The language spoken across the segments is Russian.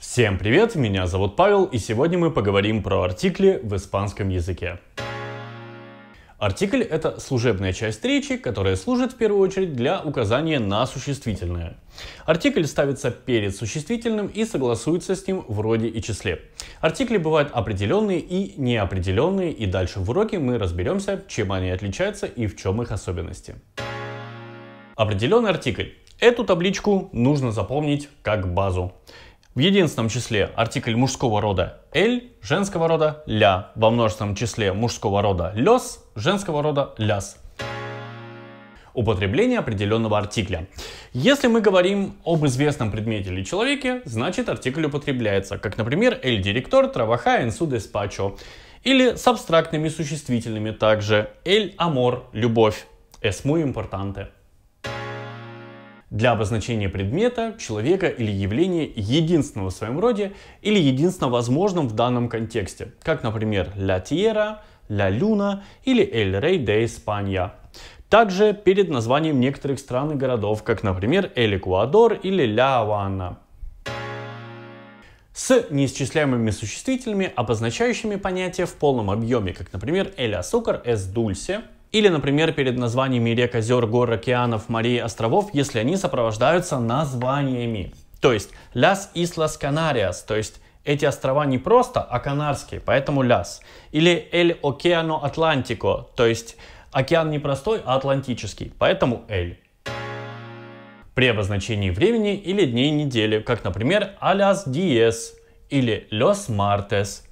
Всем привет, меня зовут Павел, и сегодня мы поговорим про артикли в испанском языке. Артикль — это служебная часть речи, которая служит в первую очередь для указания на существительное. Артикль ставится перед существительным и согласуется с ним в роде и числе. Артикли бывают определенные и неопределенные, и дальше в уроке мы разберемся, чем они отличаются и в чем их особенности. Определенный артикль. Эту табличку нужно запомнить как базу. В единственном числе артикль мужского рода «эль», женского рода «ля». Во множественном числе мужского рода «лёс», женского рода «ляс». Употребление определенного артикля. Если мы говорим об известном предмете или человеке, значит артикль употребляется, как, например, «эль директор трабаха en su despacho», или с абстрактными существительными также «эль амор» — «любовь», «es muy importante» для обозначения предмета, человека или явления единственного в своем роде или единственно возможным в данном контексте, как, например, «la tierra», «la luna» или «el rey de España». Также перед названием некоторых стран и городов, как, например, «el Ecuador» или «la Habana» с неисчисляемыми существительными, обозначающими понятия в полном объеме, как, например, «el azúcar es dulce», или, например, перед названиями рек, озер, гор, океанов, морей, островов, если они сопровождаются названиями. То есть «Las Islas Canarias», то есть эти острова не просто, а канарские, поэтому «Las». Или «El Oceano Atlántico», то есть океан не простой, а атлантический, поэтому El. при обозначении времени или дней недели, как, например, «alas dies» или «los martes»,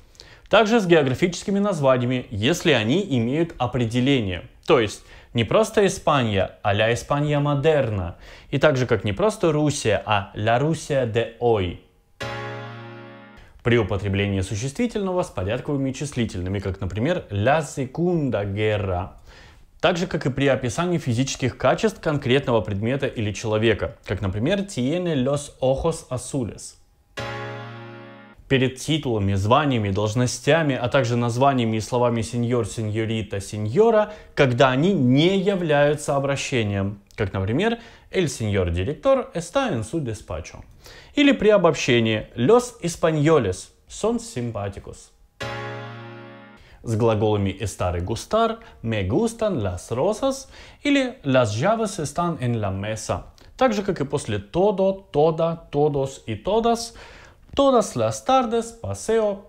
также с географическими названиями, если они имеют определение. То есть не просто Испания, а ля Испания модерна. И также как не просто Русия, а ля Русия де ой. При употреблении существительного с порядковыми числительными, как, например, ля секунда Гера, так же, как и при описании физических качеств конкретного предмета или человека, как, например, «tiene los ojos azules» перед титулами, званиями, должностями, а также названиями и словами сеньор, сеньорита, сеньора, когда они не являются обращением, как, например, «el señor director está en su despacho». Или при обобщении «los españoles son simpáticos». С глаголами «estar y gustar» «me gustan las rosas» или «las llaves están en la mesa». Так же, как и после «todo», «toda», «todos» и «todas», Todas las tardes paseo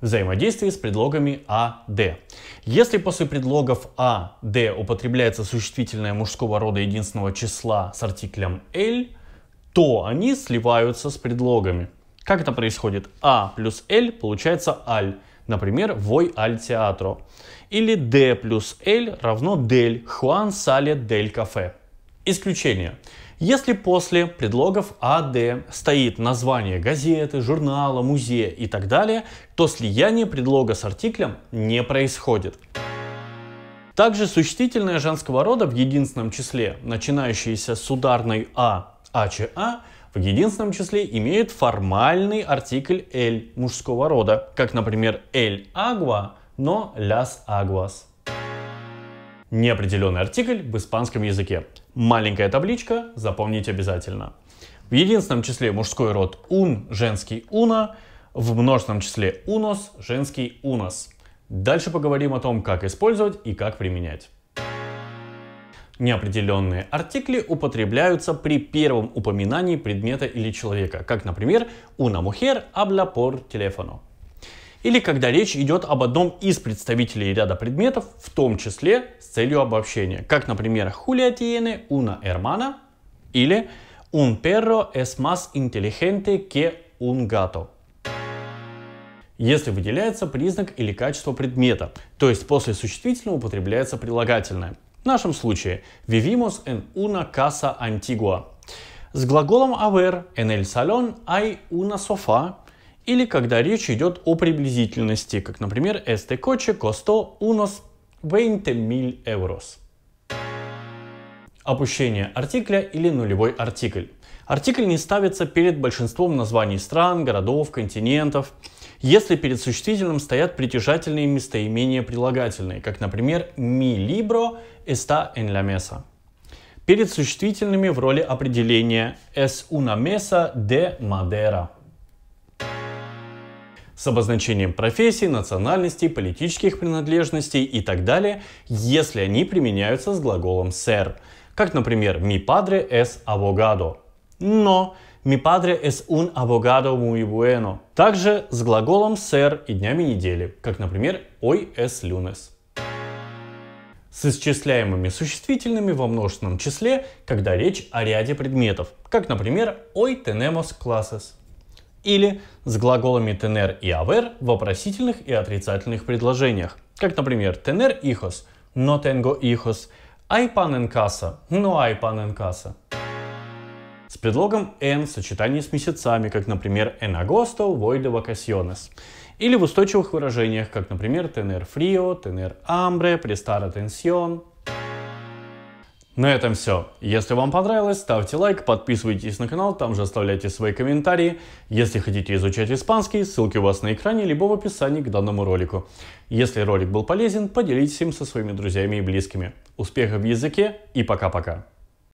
взаимодействие с предлогами «а», «д». Если после предлогов «а», «д» употребляется существительное мужского рода единственного числа с артиклем «л», то они сливаются с предлогами. Как это происходит? «А» плюс «л» получается «аль». Например, «вой аль театро». Или «д» плюс «л» равно «дель», «хуан сале дель кафе». Исключение. Если после предлогов АД стоит название газеты, журнала, музея и так далее, то слияние предлога с артиклем не происходит. Также существительное женского рода в единственном числе, начинающееся с ударной А, АЧА, а, в единственном числе имеет формальный артикль «эль» мужского рода, как, например, «эль агва», но «ляс агвас» неопределенный артикль в испанском языке. Маленькая табличка, запомнить обязательно. В единственном числе мужской род un, женский una, в множественном числе unos, женский unas. Дальше поговорим о том, как использовать и как применять. Неопределенные артикли употребляются при первом упоминании предмета или человека, как, например, una mujer habla por teléfono или когда речь идет об одном из представителей ряда предметов, в том числе с целью обобщения, как, например, Julia tiene una hermana или Un perro es más inteligente que un gato если выделяется признак или качество предмета, то есть после существительного употребляется прилагательное. В нашем случае «vivimos en una casa antigua». С глаголом haber en el salón hay una sofá, или когда речь идет о приблизительности, как, например, este coche costó unos mil euros. Опущение артикля или нулевой артикль. Артикль не ставится перед большинством названий стран, городов, континентов, если перед существительным стоят притяжательные местоимения прилагательные, как, например, mi libro está en la mesa. Перед существительными в роли определения es una mesa de madera с обозначением профессий, национальностей, политических принадлежностей и так далее, если они применяются с глаголом ser, как, например, mi padre es abogado. Но mi padre es un abogado muy bueno. Также с глаголом ser и днями недели, как, например, hoy es lunes с исчисляемыми существительными во множественном числе, когда речь о ряде предметов, как, например, hoy tenemos clases или с глаголами tener и haber в вопросительных и отрицательных предложениях, как, например, tener hijos, no tengo hijos, hay pan en casa, no hay pan en casa. С предлогом en в сочетании с месяцами, как, например, en agosto voy de vacaciones. Или в устойчивых выражениях, как, например, tener frío, tener hambre, prestar atención, на этом все. Если вам понравилось, ставьте лайк, подписывайтесь на канал, там же оставляйте свои комментарии. Если хотите изучать испанский, ссылки у вас на экране, либо в описании к данному ролику. Если ролик был полезен, поделитесь им со своими друзьями и близкими. Успехов в языке и пока-пока.